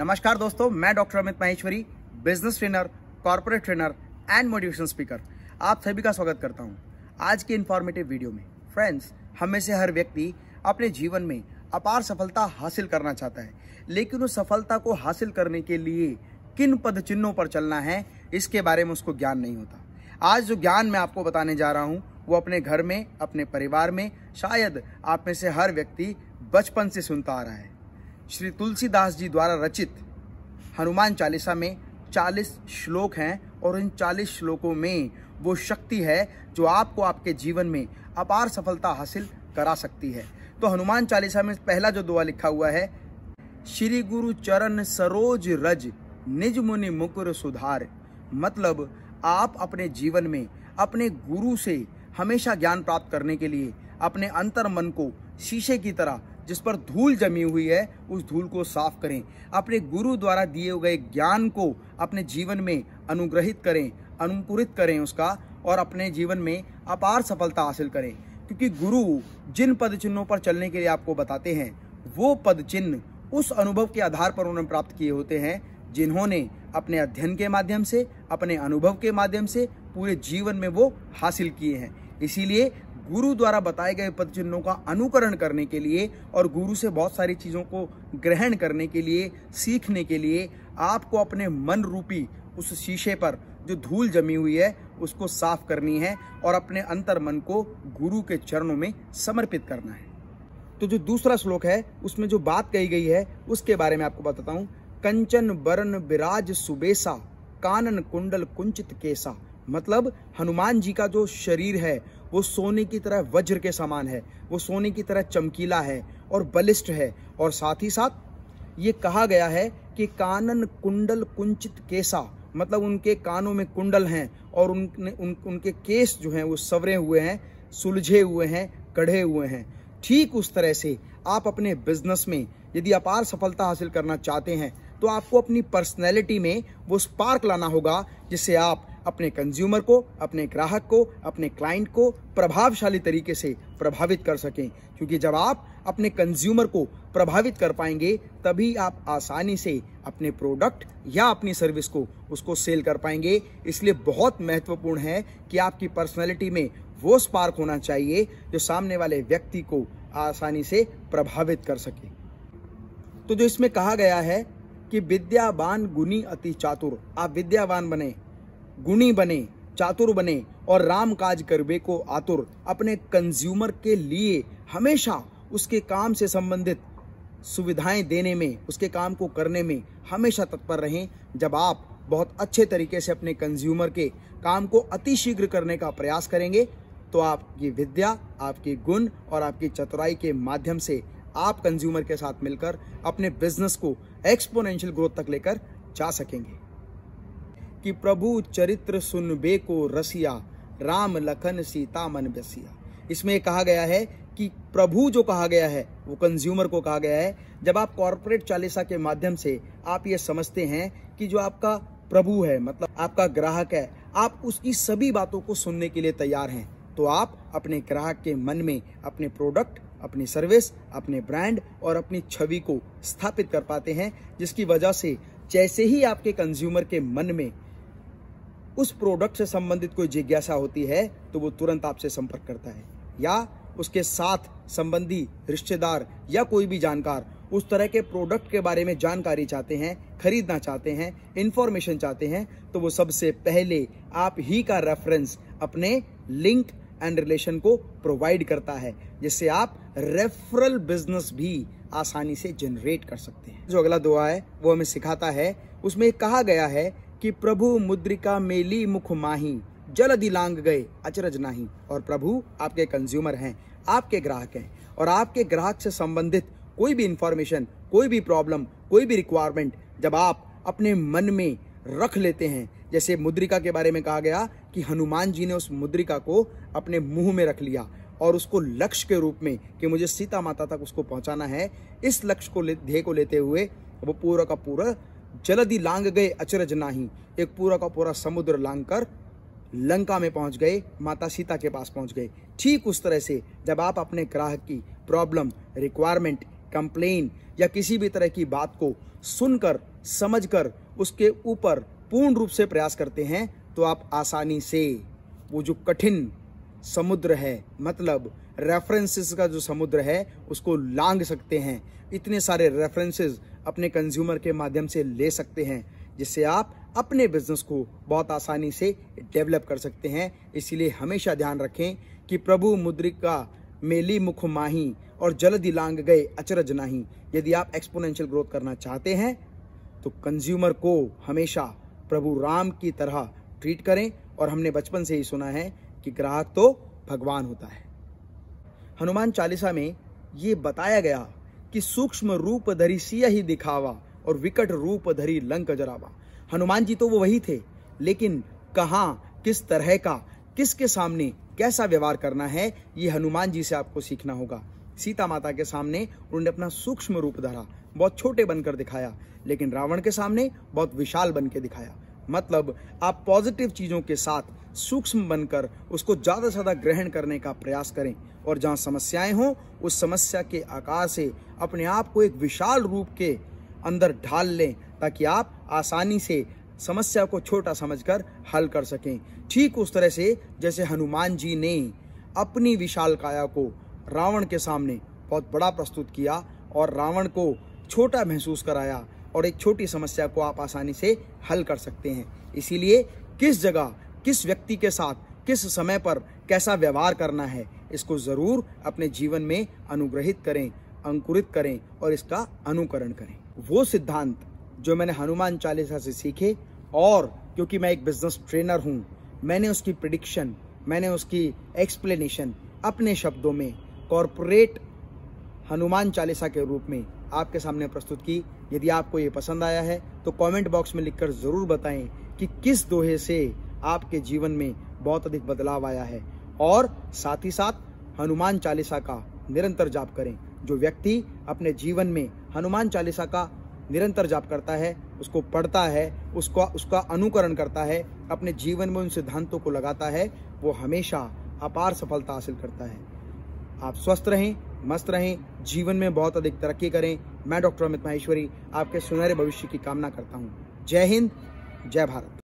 नमस्कार दोस्तों मैं doctor Amit Maheshwari business trainer corporate trainer and motivation speaker आप सभी का स्वागत करता हूं आज के इन्फॉर्मेटिव वीडियो में फ्रेंड्स हमें से हर व्यक्ति अपने जीवन में अपार सफलता हासिल करना चाहता है लेकिन उस सफलता को हासिल करने के लिए किन पद चिन्हों पर चलना है इसके बारे में उसको ज्ञान नहीं होता आज जो ज्ञान मैं आपको बताने जा रहा हूँ वो अपने घर में अपने परिवार में शायद आप में से हर व्यक्ति बचपन से सुनता आ रहा है श्री तुलसीदास जी द्वारा रचित हनुमान चालीसा में 40 श्लोक हैं और इन 40 श्लोकों में वो शक्ति है जो आपको आपके जीवन में अपार सफलता हासिल करा सकती है तो हनुमान चालीसा में पहला जो दुआ लिखा हुआ है श्री गुरु चरण सरोज रज निज मुनि मुकुर सुधार मतलब आप अपने जीवन में अपने गुरु से हमेशा ज्ञान प्राप्त करने के लिए अपने अंतर मन को शीशे की तरह जिस पर धूल जमी हुई है उस धूल को साफ करें अपने गुरु द्वारा दिए गए ज्ञान को अपने जीवन में अनुग्रहित करें अनुपूरित करें उसका और अपने जीवन में अपार सफलता हासिल करें क्योंकि गुरु जिन पद चिन्हों पर चलने के लिए आपको बताते हैं वो पद चिन्ह उस अनुभव के आधार पर उन्होंने प्राप्त किए होते हैं जिन्होंने अपने अध्ययन के माध्यम से अपने अनुभव के माध्यम से पूरे जीवन में वो हासिल किए हैं इसीलिए गुरु द्वारा बताए गए पद चिन्हों का अनुकरण करने के लिए और गुरु से बहुत सारी चीज़ों को ग्रहण करने के लिए सीखने के लिए आपको अपने मन रूपी उस शीशे पर जो धूल जमी हुई है उसको साफ करनी है और अपने अंतर मन को गुरु के चरणों में समर्पित करना है तो जो दूसरा श्लोक है उसमें जो बात कही गई है उसके बारे में आपको बताता हूँ कंचन बरन विराज सुबेसा कानन कुंडल कुंचित केसा मतलब हनुमान जी का जो शरीर है वो सोने की तरह वज्र के समान है वो सोने की तरह चमकीला है और बलिष्ठ है और साथ ही साथ ये कहा गया है कि कानन कुंडल कुंचित केसा मतलब उनके कानों में कुंडल हैं और उन, उन उनके केस जो हैं वो सवरे हुए हैं सुलझे हुए हैं कढ़े हुए हैं ठीक उस तरह से आप अपने बिजनेस में यदि अपार सफलता हासिल करना चाहते हैं तो आपको अपनी पर्सनैलिटी में वो स्पार्क लाना होगा जिससे आप अपने कंज्यूमर को अपने ग्राहक को अपने क्लाइंट को प्रभावशाली तरीके से प्रभावित कर सकें क्योंकि जब आप अपने कंज्यूमर को प्रभावित कर पाएंगे तभी आप आसानी से अपने प्रोडक्ट या अपनी सर्विस को उसको सेल कर पाएंगे इसलिए बहुत महत्वपूर्ण है कि आपकी पर्सनैलिटी में वो स्पार्क होना चाहिए जो सामने वाले व्यक्ति को आसानी से प्रभावित कर सके तो जो इसमें कहा गया है कि विद्यावान गुनी अति चातुर आप विद्यावान बने गुणी बने चातुर बने और राम काज करबे को आतुर अपने कंज्यूमर के लिए हमेशा उसके काम से संबंधित सुविधाएं देने में उसके काम को करने में हमेशा तत्पर रहें जब आप बहुत अच्छे तरीके से अपने कंज्यूमर के काम को अतिशीघ्र करने का प्रयास करेंगे तो आपकी विद्या आपके गुण और आपकी चतुराई के माध्यम से आप कंज्यूमर के साथ मिलकर अपने बिजनेस को एक्सपोनेंशियल ग्रोथ तक लेकर जा सकेंगे कि प्रभु चरित्र सुन बे को रसिया राम लखन सीता मन बसिया इसमें कहा गया है कि प्रभु जो कहा गया है वो कंज्यूमर को कहा गया है जब आप कॉरपोरेट चालीसा के माध्यम से आप ये समझते हैं कि जो आपका प्रभु है मतलब आपका ग्राहक है आप उसकी सभी बातों को सुनने के लिए तैयार हैं तो आप अपने ग्राहक के मन में अपने प्रोडक्ट अपनी सर्विस अपने ब्रांड और अपनी छवि को स्थापित कर पाते हैं जिसकी वजह से जैसे ही आपके कंज्यूमर के मन में उस प्रोडक्ट से संबंधित कोई जिज्ञासा होती है तो वो तुरंत आपसे संपर्क करता है या उसके साथ संबंधी रिश्तेदार या कोई भी जानकार उस तरह के प्रोडक्ट के बारे में जानकारी चाहते हैं खरीदना चाहते हैं इंफॉर्मेशन चाहते हैं तो वो सबसे पहले आप ही का रेफरेंस अपने लिंक एंड रिलेशन को प्रोवाइड करता है जिससे आप रेफरल बिजनेस भी आसानी से जनरेट कर सकते हैं जो अगला दुआ है वो हमें सिखाता है उसमें कहा गया है कि प्रभु मुद्रिका मेली मुख माही जल दिलांग गए अचरज नाही और प्रभु आपके कंज्यूमर हैं आपके ग्राहक हैं और आपके ग्राहक से संबंधित कोई भी इंफॉर्मेशन कोई भी प्रॉब्लम कोई भी रिक्वायरमेंट जब आप अपने मन में रख लेते हैं जैसे मुद्रिका के बारे में कहा गया कि हनुमान जी ने उस मुद्रिका को अपने मुंह में रख लिया और उसको लक्ष्य के रूप में कि मुझे सीता माता तक उसको पहुंचाना है इस लक्ष्य को ले ध्येय को लेते हुए वो पूरा का पूरा जल्द ही लांग गए अचरज नाही एक पूरा का पूरा समुद्र लांग कर लंका में पहुंच गए माता सीता के पास पहुंच गए ठीक उस तरह से जब आप अपने ग्राहक की प्रॉब्लम रिक्वायरमेंट कंप्लेन या किसी भी तरह की बात को सुनकर समझकर उसके ऊपर पूर्ण रूप से प्रयास करते हैं तो आप आसानी से वो जो कठिन समुद्र है मतलब रेफरेंसेस का जो समुद्र है उसको लांग सकते हैं इतने सारे रेफरेंसेस अपने कंज्यूमर के माध्यम से ले सकते हैं जिससे आप अपने बिजनेस को बहुत आसानी से डेवलप कर सकते हैं इसीलिए हमेशा ध्यान रखें कि प्रभु मुद्रिका मेली मुख माही और जल लांग गए अचरज नाही यदि आप एक्सपोनेंशियल ग्रोथ करना चाहते हैं तो कंज्यूमर को हमेशा प्रभु राम की तरह ट्रीट करें और हमने बचपन से ही सुना है कि ग्राहक तो भगवान होता है हनुमान चालीसा में ये बताया गया कि सूक्ष्म रूप धरी सिया ही दिखावा और विकट रूप धरी लंक जरावा हनुमान जी तो वो वही थे लेकिन कहा किस तरह का किसके सामने कैसा व्यवहार करना है ये हनुमान जी से आपको सीखना होगा सीता माता के सामने उन्होंने अपना सूक्ष्म रूप धरा बहुत छोटे बनकर दिखाया लेकिन रावण के सामने बहुत विशाल बनकर दिखाया मतलब आप पॉजिटिव चीजों के साथ सूक्ष्म बनकर उसको ज़्यादा से ज़्यादा ग्रहण करने का प्रयास करें और जहाँ समस्याएं हों उस समस्या के आकार से अपने आप को एक विशाल रूप के अंदर ढाल लें ताकि आप आसानी से समस्या को छोटा समझकर हल कर सकें ठीक उस तरह से जैसे हनुमान जी ने अपनी विशाल काया को रावण के सामने बहुत बड़ा प्रस्तुत किया और रावण को छोटा महसूस कराया और एक छोटी समस्या को आप आसानी से हल कर सकते हैं इसीलिए किस जगह किस व्यक्ति के साथ किस समय पर कैसा व्यवहार करना है इसको ज़रूर अपने जीवन में अनुग्रहित करें अंकुरित करें और इसका अनुकरण करें वो सिद्धांत जो मैंने हनुमान चालीसा से सीखे और क्योंकि मैं एक बिजनेस ट्रेनर हूँ मैंने उसकी प्रिडिक्शन मैंने उसकी एक्सप्लेनेशन अपने शब्दों में कॉरपोरेट हनुमान चालीसा के रूप में आपके सामने प्रस्तुत की यदि आपको ये पसंद आया है तो कमेंट बॉक्स में लिखकर ज़रूर बताएं कि किस दोहे से आपके जीवन में बहुत अधिक बदलाव आया है और साथ ही साथ हनुमान चालीसा का निरंतर जाप करें जो व्यक्ति अपने जीवन में हनुमान चालीसा का निरंतर जाप करता है उसको पढ़ता है उसको उसका अनुकरण करता है अपने जीवन में उन सिद्धांतों को लगाता है वो हमेशा अपार सफलता हासिल करता है आप स्वस्थ रहें मस्त रहें जीवन में बहुत अधिक तरक्की करें मैं डॉक्टर अमित माहेश्वरी आपके सुनहरे भविष्य की कामना करता हूँ जय हिंद जय भारत